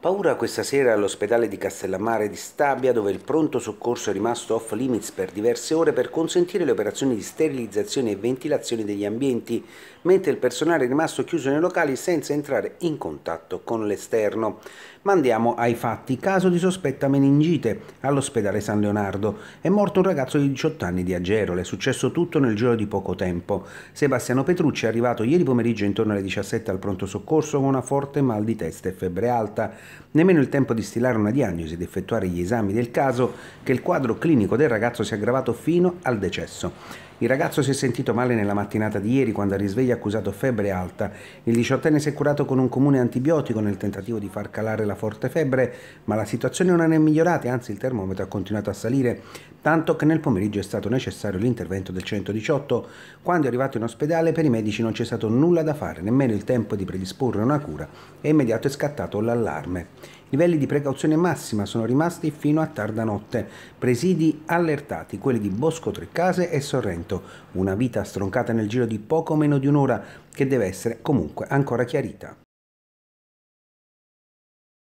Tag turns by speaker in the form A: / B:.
A: Paura questa sera all'ospedale di Castellammare di Stabia dove il pronto soccorso è rimasto off limits per diverse ore per consentire le operazioni di sterilizzazione e ventilazione degli ambienti, mentre il personale è rimasto chiuso nei locali senza entrare in contatto con l'esterno. Ma andiamo ai fatti. Caso di sospetta meningite all'ospedale San Leonardo. È morto un ragazzo di 18 anni di Agerole. È successo tutto nel giro di poco tempo. Sebastiano Petrucci è arrivato ieri pomeriggio intorno alle 17 al pronto soccorso con una forte mal di testa e febbre alta Nemmeno il tempo di stilare una diagnosi ed effettuare gli esami del caso che il quadro clinico del ragazzo si è aggravato fino al decesso. Il ragazzo si è sentito male nella mattinata di ieri quando a risveglia ha accusato febbre alta. Il diciottenne si è curato con un comune antibiotico nel tentativo di far calare la forte febbre, ma la situazione non è migliorata, anzi il termometro ha continuato a salire, tanto che nel pomeriggio è stato necessario l'intervento del 118. Quando è arrivato in ospedale per i medici non c'è stato nulla da fare, nemmeno il tempo di predisporre una cura e immediato è scattato l'allarme. Livelli di precauzione massima sono rimasti fino a tarda notte. Presidi allertati quelli di Bosco Treccase e Sorrento. Una vita stroncata nel giro di poco meno di un'ora che deve essere comunque ancora chiarita.